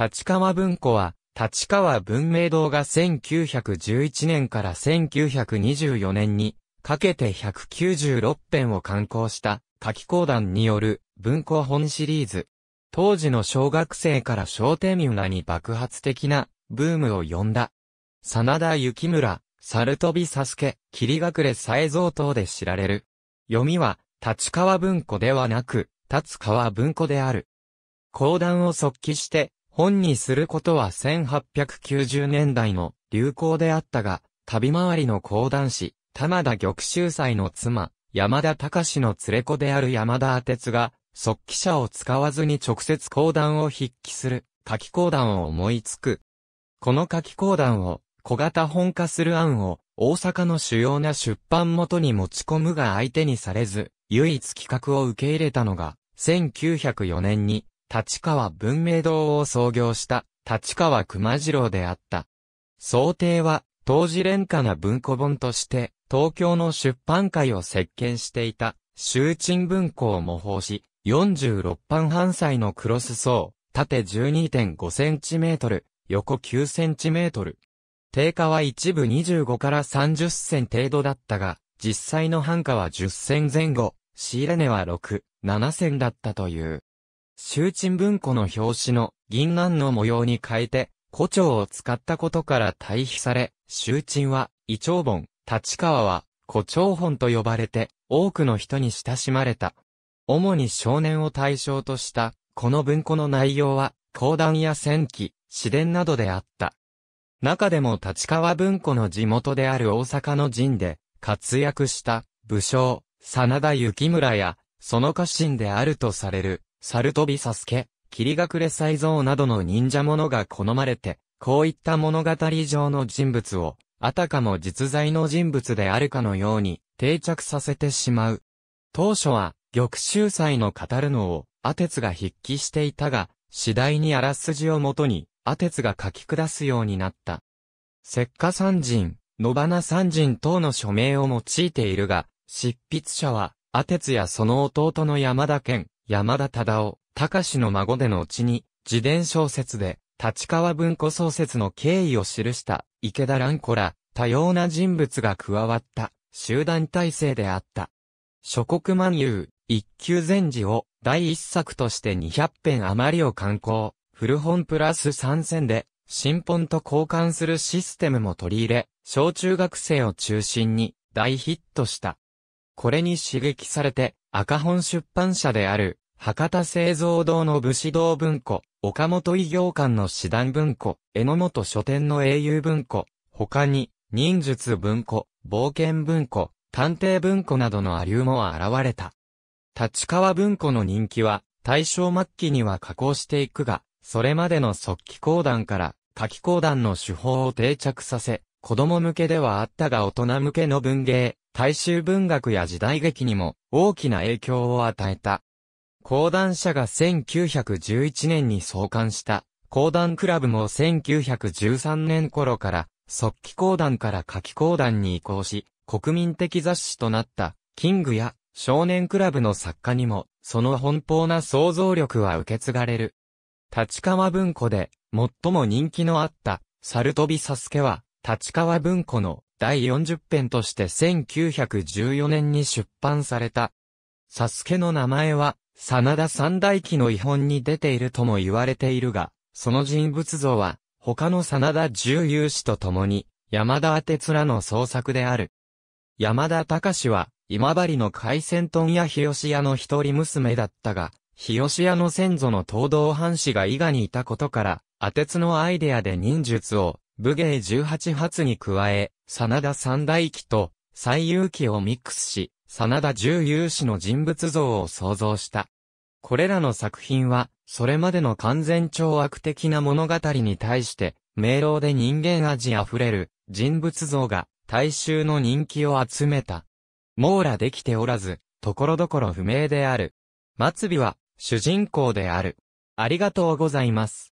立川文庫は、立川文明堂が1911年から1924年にかけて196編を刊行した夏季講談による文庫本シリーズ。当時の小学生から商店ユナに爆発的なブームを呼んだ。真田幸村、猿飛佐助、霧隠れ再造等で知られる。読みは、立川文庫ではなく、立川文庫である。講談を即帰して、本にすることは1890年代の流行であったが、旅回りの講談師、玉田玉秀祭の妻、山田隆の連れ子である山田哲が、即記者を使わずに直接講談を筆記する、書き講談を思いつく。この書き講談を、小型本化する案を、大阪の主要な出版元に持ち込むが相手にされず、唯一企画を受け入れたのが、1904年に、立川文明堂を創業した立川熊次郎であった。想定は、当時廉価な文庫本として、東京の出版界を席巻していた、集鎮文庫を模倣し、46版半歳のクロス層、縦12.5センチメートル、横9センチメートル。定価は一部25から30銭程度だったが、実際の半価は10銭前後、仕入れ値は6、7銭だったという。周鎮文庫の表紙の銀杏の模様に変えて、胡蝶を使ったことから対比され、周鎮は、伊調本、立川は、胡蝶本と呼ばれて、多くの人に親しまれた。主に少年を対象とした、この文庫の内容は、講談や戦記、詩伝などであった。中でも立川文庫の地元である大阪の陣で、活躍した、武将、真田幸村や、その家臣であるとされる、サルトビサスケ、霧隠れ才蔵などの忍者ものが好まれて、こういった物語上の人物を、あたかも実在の人物であるかのように定着させてしまう。当初は、玉州祭の語るのを、アテツが筆記していたが、次第にあらすじをもとに、アテツが書き下すようになった。石化三人、野花三人等の署名を用いているが、執筆者は、アテツやその弟の山田健、山田忠夫、隆の孫でのうちに、自伝小説で、立川文庫創設の経緯を記した池田蘭子ら多様な人物が加わった集団体制であった。諸国万有、一級禅寺を第一作として200編余りを刊行、古本プラス3000で新本と交換するシステムも取り入れ、小中学生を中心に大ヒットした。これに刺激されて赤本出版社である、博多製造堂の武士道文庫、岡本異業館の師団文庫、榎本書店の英雄文庫、他に、忍術文庫、冒険文庫、探偵文庫などのアリウムも現れた。立川文庫の人気は、大正末期には加工していくが、それまでの速記講談から、夏季講談の手法を定着させ、子供向けではあったが大人向けの文芸、大衆文学や時代劇にも大きな影響を与えた。講談社が1911年に創刊した講談クラブも1913年頃から即帰講談から夏季講談に移行し、国民的雑誌となったキングや少年クラブの作家にもその奔放な想像力は受け継がれる。立川文庫で最も人気のあったサルトビサスケは立川文庫の第40編として1914年に出版された。サスケの名前は、真田三大記の遺本に出ているとも言われているが、その人物像は、他の真田重勇士と共に、山田つらの創作である。山田隆は、今治の海鮮豚や日吉屋の一人娘だったが、日吉屋の先祖の東道藩士が伊賀にいたことから、てつのアイデアで忍術を、武芸18発に加え、真田三大器と最有機をミックスし、真田十有志の人物像を創造した。これらの作品は、それまでの完全超悪的な物語に対して、明朗で人間味あふれる人物像が大衆の人気を集めた。網羅できておらず、ところどころ不明である。末尾は主人公である。ありがとうございます。